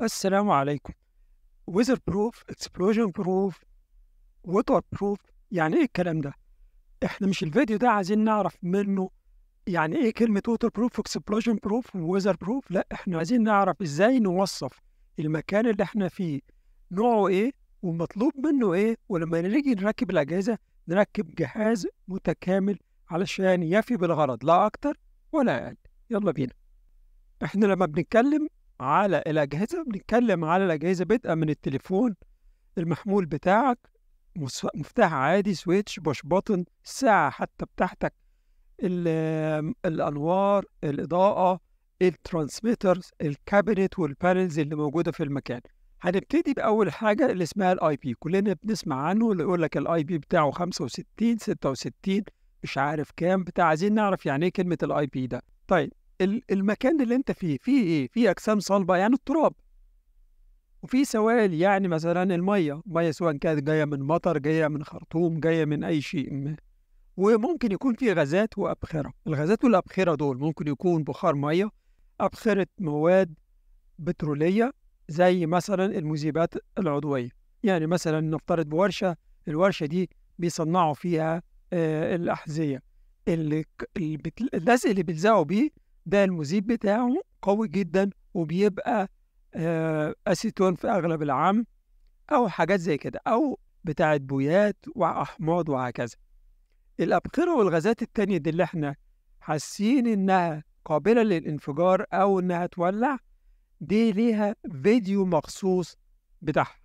السلام عليكم ويزر بروف اكسبلوجن بروف ووتر بروف يعني ايه الكلام ده احنا مش الفيديو ده عايزين نعرف منه يعني ايه كلمة ووتر بروف اكسبلوجن بروف وويزر بروف لا احنا عايزين نعرف ازاي نوصف المكان اللي احنا فيه نوعه ايه ومطلوب منه ايه ولما نيجي نركب الاجهزة نركب جهاز متكامل علشان يفي بالغرض لا اكتر ولا اقل يلا بينا احنا لما بنتكلم على الأجهزة بنتكلم على الأجهزة بدءا من التليفون المحمول بتاعك مفتاح عادي سويتش بوش بطن الساعة حتى بتاعتك الأنوار الإضاءة الترانسميترز الكابينت والبانلز اللي موجودة في المكان هنبتدي بأول حاجة اللي اسمها الاي بي كلنا بنسمع عنه اللي يقول لك الاي بي بتاعه 65 66 مش عارف كام بتاع عايزين نعرف يعني ايه كلمة الاي بي ده طيب المكان اللي انت فيه فيه ايه فيه اجسام صلبه يعني التراب وفي سوائل يعني مثلا الميه ميه سواء كانت جايه من مطر جايه من خرطوم جايه من اي شيء ما. وممكن يكون في غازات وابخره الغازات والابخره دول ممكن يكون بخار ميه ابخره مواد بتروليه زي مثلا المذيبات العضويه يعني مثلا نفترض بورشه الورشه دي بيصنعوا فيها آه الاحذيه اللي اللاصق اللي بيلزقوا بيه ده المذيب بتاعه قوي جدا وبيبقى آه، اسيتون في اغلب العام او حاجات زي كده او بتاعت بويات واحماض وهكذا الابخره والغازات التانية دي اللي احنا حاسين انها قابله للانفجار او انها تولع دي ليها فيديو مخصوص بتاعها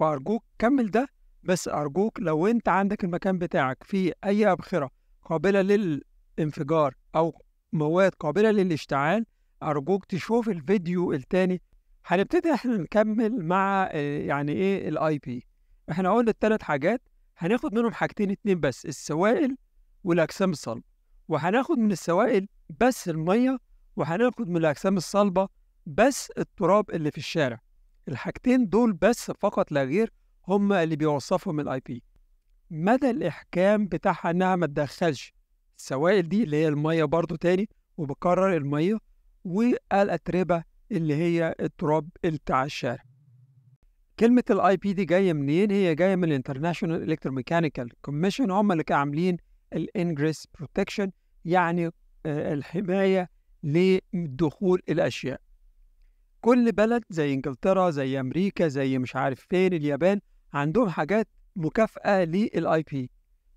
فارجوك كمل ده بس ارجوك لو انت عندك المكان بتاعك فيه اي ابخره قابله للانفجار او مواد قابلة للاشتعال أرجوك تشوف الفيديو التاني هنبتدي احنا نكمل مع آه، يعني ايه الاي بي احنا قلنا التلات حاجات هناخد منهم حاجتين اتنين بس السوائل والاجسام الصلبه وهناخد من السوائل بس الميه وهناخد من الاجسام الصلبه بس التراب اللي في الشارع الحاجتين دول بس فقط لا غير هم اللي بيوصفهم الاي بي مدى الاحكام بتاعها انها ما تدخلش السوائل دي اللي هي الميه برضو تاني وبكرر الميه والأتربة اللي هي التراب بتاع الشارع كلمة الاي بي دي جاية منين؟ هي جاية من الانترناشونال الكتروميكانيكال كوميشن هم اللي كانوا عاملين الانجريس بروتكشن يعني آه، الحماية لدخول الأشياء كل بلد زي انجلترا زي امريكا زي مش عارف فين اليابان عندهم حاجات مكافأة للاي بي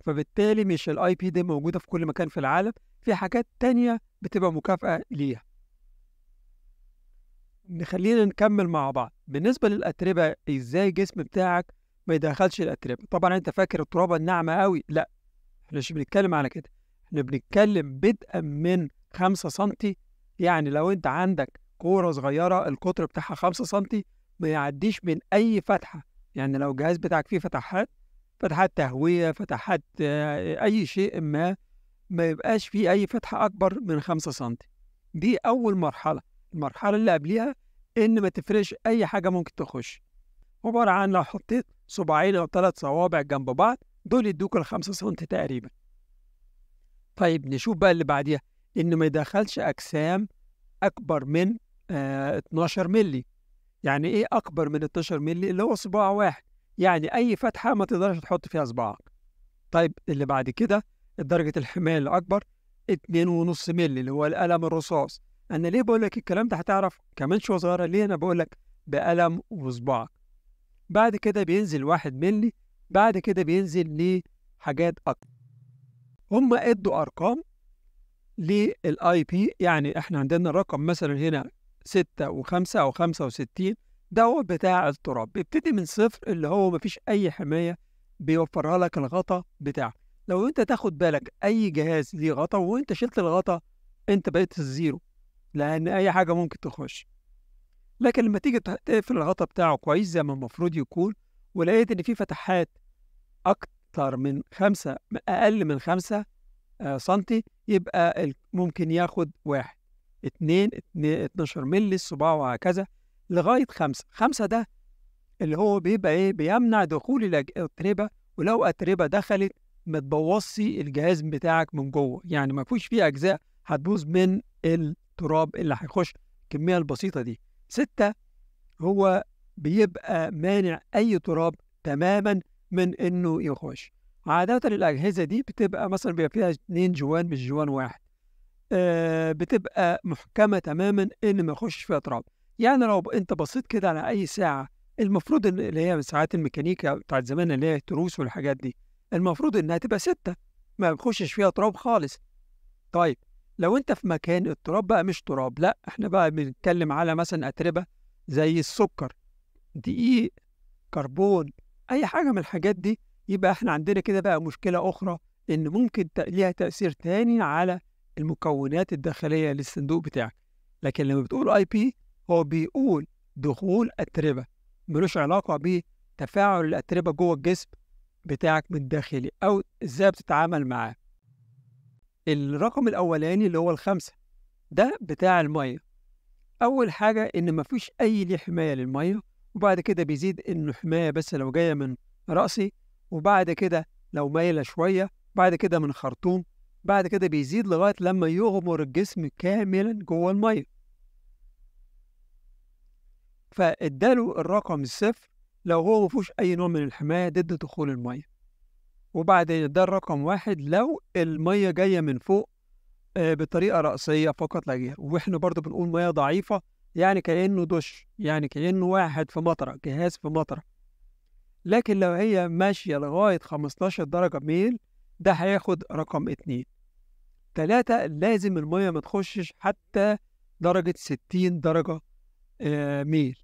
فبالتالي مش الاي بي دي موجوده في كل مكان في العالم في حاجات تانية بتبقى مكافأة ليها نخلينا نكمل مع بعض بالنسبة للأتربة إزاي جسم بتاعك ما يدخلش الأتربة طبعا أنت فاكر الترابة الناعمة قوي لا احنا مش بنتكلم على كده احنا بنتكلم بدءا من 5 سنتي يعني لو أنت عندك كورة صغيرة القطر بتاعها 5 سنتي ما يعديش من أي فتحة يعني لو الجهاز بتاعك فيه فتحات فتحات تهوية فتحات أي شيء ما ما يبقاش فيه أي فتحة أكبر من 5 سنتي دي أول مرحلة المرحلة اللي قبليها إن ما تفرش أي حاجة ممكن تخش عبارة عن لو حطيت صباعين أو ثلاث صوابع جنب بعض دول يدوك 5 سنتي تقريبا طيب نشوف بقى اللي بعديها ان ما يدخلش أجسام أكبر من آه 12 مللي يعني إيه أكبر من 12 مللي اللي هو صباع واحد يعني أي فتحة ما تقدرش تحط فيها صباعك طيب اللي بعد كده درجة الحماية الأكبر 2.5 مللي اللي هو القلم الرصاص أنا ليه بقول لك الكلام ده هتعرف كمان شوية صغيرة ليه أنا بقول لك بقلم وصباعك بعد كده بينزل واحد ملي بعد كده بينزل لحاجات أكتر هم ادوا أرقام للاي بي يعني احنا عندنا الرقم مثلا هنا ستة وخمسة أو خمسة وستين ده هو بتاع التراب بيبتدي من صفر اللي هو مفيش أي حماية بيوفرها لك الغطا بتاعك لو أنت تاخد بالك أي جهاز ليه غطا وأنت شلت الغطا أنت بقيت الزيرو لأن أي حاجة ممكن تخش لكن لما تيجي تقفل الغطا بتاعه كويس زي ما المفروض يكون ولقيت إن في فتحات أكتر من خمسة أقل من خمسة آه، سنتي يبقى ممكن ياخد واحد اتنين اتناشر مللي الصباع وهكذا لغايه خمسه خمسه ده اللي هو بيبقى ايه بيمنع دخول الاتربه ولو اتربه دخلت ما تبوظش الجهاز بتاعك من جوه يعني ما فيش فيه اجزاء هتبوظ من التراب اللي هيخش الكميه البسيطه دي ستة هو بيبقى مانع اي تراب تماما من انه يخش عادة الأجهزة دي بتبقى مثلا بيبقى فيها اتنين جوان مش جوان واحد آه بتبقى محكمة تماما إن ما يخش فيها تراب يعني لو انت بصيت كده على اي ساعه المفروض ان اللي هي ساعات الميكانيكا بتاعت زمان اللي هي التروس والحاجات دي المفروض انها تبقى ستة ما بيخشش فيها تراب خالص طيب لو انت في مكان التراب بقى مش تراب لا احنا بقى بنتكلم على مثلا اتربه زي السكر دقيق كربون اي حاجه من الحاجات دي يبقى احنا عندنا كده بقى مشكله اخرى ان ممكن ليها تاثير تاني على المكونات الداخليه للصندوق بتاعك لكن لما بتقول اي بي هو بيقول دخول أتربة ملوش علاقة بتفاعل الأتربة جوه الجسم بتاعك من الداخلي أو إزاي بتتعامل معاه الرقم الأولاني اللي هو الخمسة ده بتاع المية أول حاجة إن مفيش أي ليه حماية للمية وبعد كده بيزيد إنه حماية بس لو جاية من رأسي وبعد كده لو مايلة شوية بعد كده من خرطوم بعد كده بيزيد لغاية لما يغمر الجسم كاملا جوه المية فاداله الرقم الصفر لو هو مفهوش أي نوع من الحماية ضد دخول المية وبعدين ده الرقم واحد لو المية جاية من فوق آه، بطريقة رأسية فقط لا غير وإحنا برضو بنقول مية ضعيفة يعني كأنه دش يعني كأنه واحد في مطرة جهاز في مطرة لكن لو هي ماشية لغاية 15 درجة ميل ده هياخد رقم اتنين تلاتة لازم المية ما تخشش حتى درجة 60 درجة آه، ميل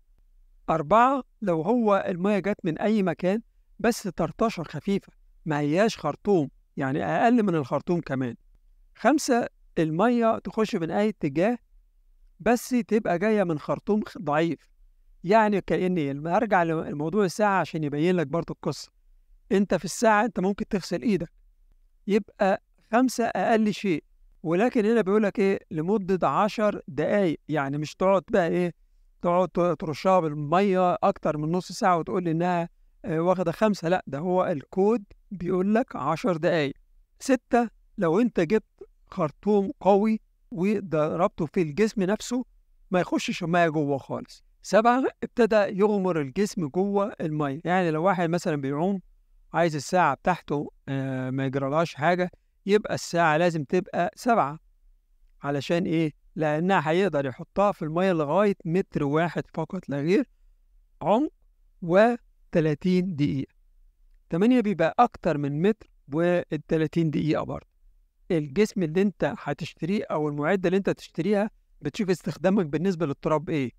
أربعة لو هو المية جت من أي مكان بس طرطشة خفيفة ما هياش خرطوم يعني أقل من الخرطوم كمان خمسة المية تخش من أي اتجاه بس تبقى جاية من خرطوم ضعيف يعني كأني هرجع لموضوع الساعة عشان يبين لك برضو القصة أنت في الساعة أنت ممكن تغسل إيدك يبقى خمسة أقل شيء ولكن هنا بيقول لك إيه لمدة عشر دقايق يعني مش تقعد بقى إيه تقعد ترشها بالميه اكتر من نص ساعه وتقول لي انها آه، واخده خمسه لا ده هو الكود بيقول لك عشر دقايق ستة لو انت جبت خرطوم قوي وضربته في الجسم نفسه ما يخشش الميه جوه خالص سبعة ابتدى يغمر الجسم جوه الميه يعني لو واحد مثلا بيعوم عايز الساعة بتاعته آه، ما يجرالهاش حاجة يبقى الساعة لازم تبقى سبعة علشان ايه لأنها هيقدر يحطها في المية لغاية متر واحد فقط لا غير عمق و 30 دقيقة 8 بيبقى أكتر من متر و 30 دقيقة برضه الجسم اللي أنت هتشتريه أو المعدة اللي أنت تشتريها بتشوف استخدامك بالنسبة للتراب إيه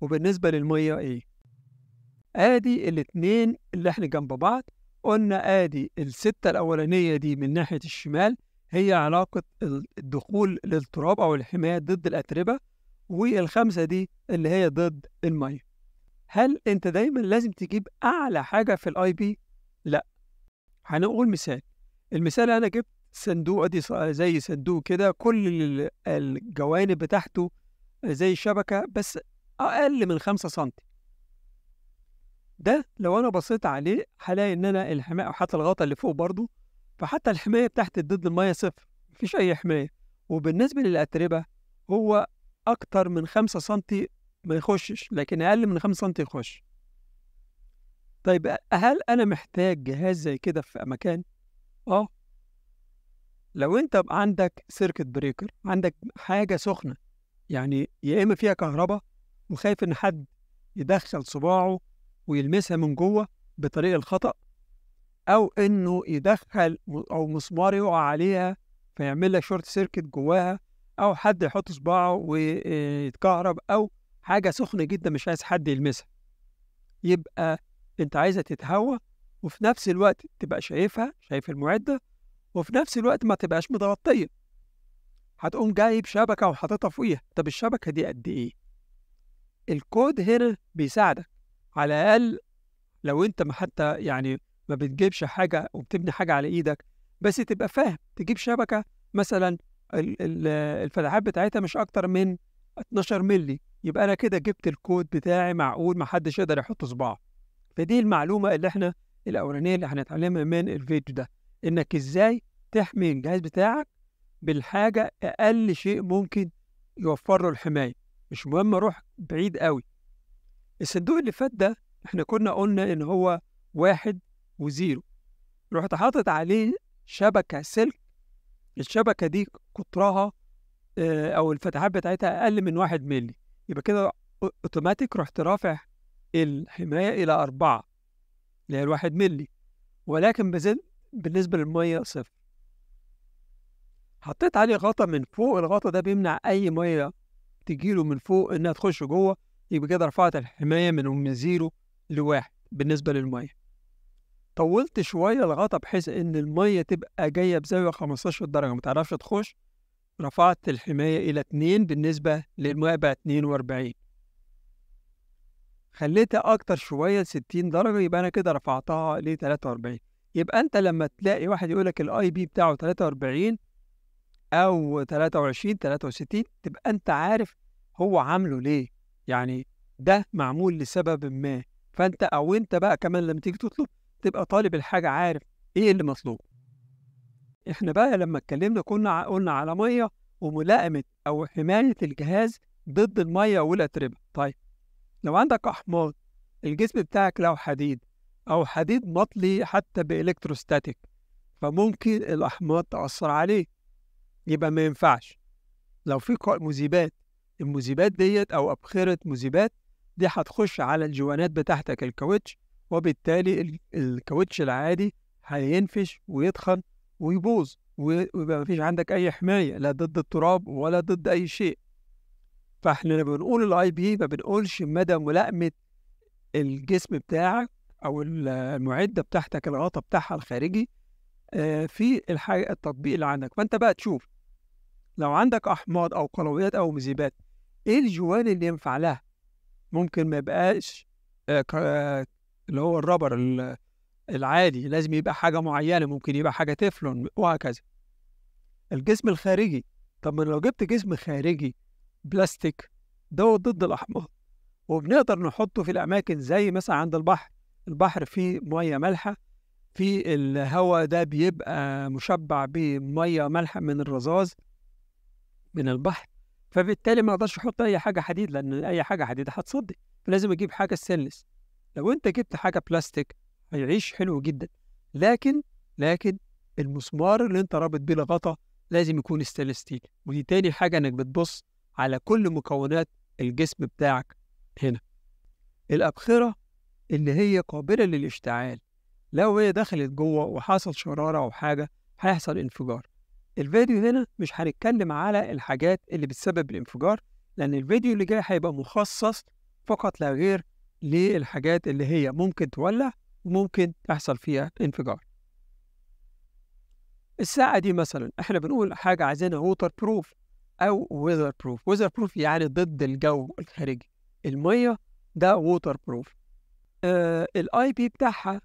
وبالنسبة للمية إيه آدي الاتنين اللي إحنا جنب بعض قلنا آدي الستة الأولانية دي من ناحية الشمال هي علاقة الدخول للتراب أو الحماية ضد الأتربة والخمسة دي اللي هي ضد المية هل أنت دايما لازم تجيب أعلى حاجة في الآي بي؟ لأ هنقول مثال المثال أنا جبت صندوق أدي زي صندوق كده كل الجوانب بتاعته زي شبكة بس أقل من خمسة سنتي ده لو أنا بصيت عليه هلاقي إن أنا الحماية أو حتى الغطا اللي فوق برضه فحتى الحماية بتاعت ضد المية صفر مفيش أي حماية وبالنسبة للأتربة هو أكتر من خمسة سنتي ما يخشش لكن أقل من خمسة سنتي يخش طيب هل أنا محتاج جهاز زي كده في مكان؟ أه لو أنت عندك سيركت بريكر عندك حاجة سخنة يعني يا إما فيها كهرباء وخايف إن حد يدخل صباعه ويلمسها من جوه بطريق الخطأ او انه يدخل او مسمار يقع عليها فيعمل لك شورت سيركت جواها او حد يحط صباعه ويتكهرب آه، او حاجه سخنه جدا مش عايز حد يلمسها يبقى انت عايزها تتهوى وفي نفس الوقت تبقى شايفها شايف المعده وفي نفس الوقت ما تبقاش متغطيه هتقوم جايب شبكه وحاططها فوقيها طب الشبكه دي قد ايه الكود هنا بيساعدك على الاقل لو انت ما حتى يعني ما بتجيبش حاجه وبتبني حاجه على ايدك بس تبقى فاهم تجيب شبكه مثلا الفتحات بتاعتها مش اكتر من 12 مللي يبقى انا كده جبت الكود بتاعي معقول ما حدش يقدر يحط صباعه فدي المعلومه اللي احنا الاولانيه اللي هنتعلمها من الفيديو ده انك ازاي تحمي الجهاز بتاعك بالحاجه اقل شيء ممكن يوفر له الحمايه مش مهم اروح بعيد قوي الصندوق اللي فات ده احنا كنا قلنا ان هو واحد وزيرو رحت حاطط عليه شبكة سلك الشبكة دي قطرها آه، أو الفتحات بتاعتها أقل من واحد ملي يبقى كده أوتوماتيك رحت رافع الحماية إلى أربعة اللي هي الواحد ملي ولكن بزن بالنسبة للمية صفر حطيت عليه غطا من فوق الغطا ده بيمنع أي مية تجيله من فوق إنها تخش جوه يبقى كده رفعت الحماية من زيرو لواحد بالنسبة للمية طولت شويه الغطا بحيث ان الميه تبقى جايه بزاويه 15 درجه ما تعرفش تخش رفعت الحمايه الى 2 بالنسبه للميه بقى 42 خليتها اكتر شويه ل 60 درجه يبقى انا كده رفعتها ل 43 يبقى انت لما تلاقي واحد يقول لك الاي بي بتاعه 43 او 23 63 تبقى انت عارف هو عامله ليه يعني ده معمول لسبب ما فانت او انت بقى كمان لما تيجي تطلب تبقى طالب الحاجة عارف إيه اللي مطلوب إحنا بقى لما اتكلمنا كنا قلنا على مية وملائمة أو حماية الجهاز ضد المية والأتربة طيب لو عندك أحماض الجسم بتاعك لو حديد أو حديد مطلي حتى بإلكتروستاتيك فممكن الأحماض تأثر عليه يبقى ما ينفعش لو في مذيبات المذيبات ديت أو أبخرة مذيبات دي هتخش على الجوانات بتاعتك الكاوتش وبالتالي الكاوتش العادي هينفش ويتخن ويبوظ ويبقى مفيش عندك أي حماية لا ضد التراب ولا ضد أي شيء فاحنا لما بنقول الاي بي ما بنقولش مدى ملائمة الجسم بتاعك أو المعدة بتاعتك الغطا بتاعها الخارجي آه، في الحاجة التطبيق اللي عندك فأنت بقى تشوف لو عندك أحماض أو قلويات أو مذيبات إيه الجوان اللي ينفع لها ممكن ما يبقاش آه، اللي هو الرابر العادي لازم يبقى حاجة معينة ممكن يبقى حاجة تفلون وهكذا الجسم الخارجي طب ما لو جبت جسم خارجي بلاستيك ده ضد الأحماض وبنقدر نحطه في الأماكن زي مثلا عند البحر البحر فيه مية مالحة في الهواء ده بيبقى مشبع بمية مالحة من الرذاذ من البحر فبالتالي ما اقدرش احط اي حاجه حديد لان اي حاجه حديد هتصدي فلازم اجيب حاجه ستانلس لو انت جبت حاجه بلاستيك هيعيش حلو جدا لكن لكن المسمار اللي انت رابط بيه الغطا لازم يكون ستانلس ستيل ودي تاني حاجه انك بتبص على كل مكونات الجسم بتاعك هنا الأبخرة اللي هي قابلة للاشتعال لو هي دخلت جوه وحصل شرارة أو حاجة هيحصل انفجار الفيديو هنا مش هنتكلم على الحاجات اللي بتسبب الانفجار لأن الفيديو اللي جاي هيبقى مخصص فقط لا غير للحاجات اللي هي ممكن تولع وممكن تحصل فيها انفجار الساعة دي مثلا احنا بنقول حاجة عايزينها ووتر بروف أو ويذر بروف ويذر بروف يعني ضد الجو الخارجي المية ده ووتر بروف آه الاي بي بتاعها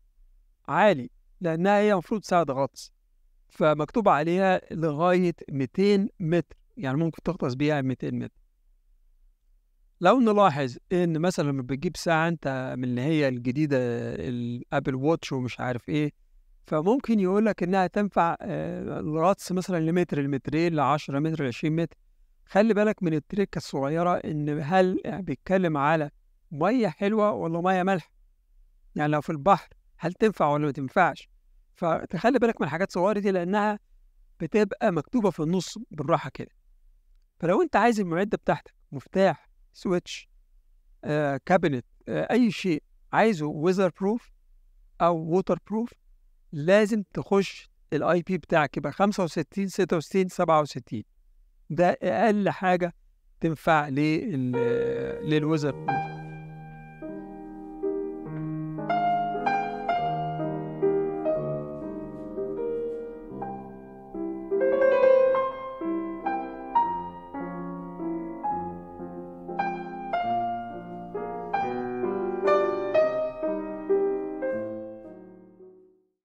عالي لأنها هي المفروض ساعة غطس فمكتوب عليها لغاية 200 متر يعني ممكن تغطس بيها 200 متر لو نلاحظ ان مثلا لما بتجيب ساعه انت من اللي هي الجديده الابل ووتش ومش عارف ايه فممكن يقول لك انها تنفع آه، الغطس مثلا لمتر لمترين ل 10 متر ل 20 متر خلي بالك من التركه الصغيره ان هل بيتكلم على ميه حلوه ولا ميه ملح يعني لو في البحر هل تنفع ولا ما تنفعش فتخلي بالك من الحاجات الصغيره دي لانها بتبقى مكتوبه في النص بالراحه كده فلو انت عايز المعده بتاعتك مفتاح سويتش كابينت آه، آه، اي شيء عايزه ويزر بروف او ووتر بروف لازم تخش الاي بي بتاعك يبقى 65 66 67 ده اقل حاجه تنفع للويزر بروف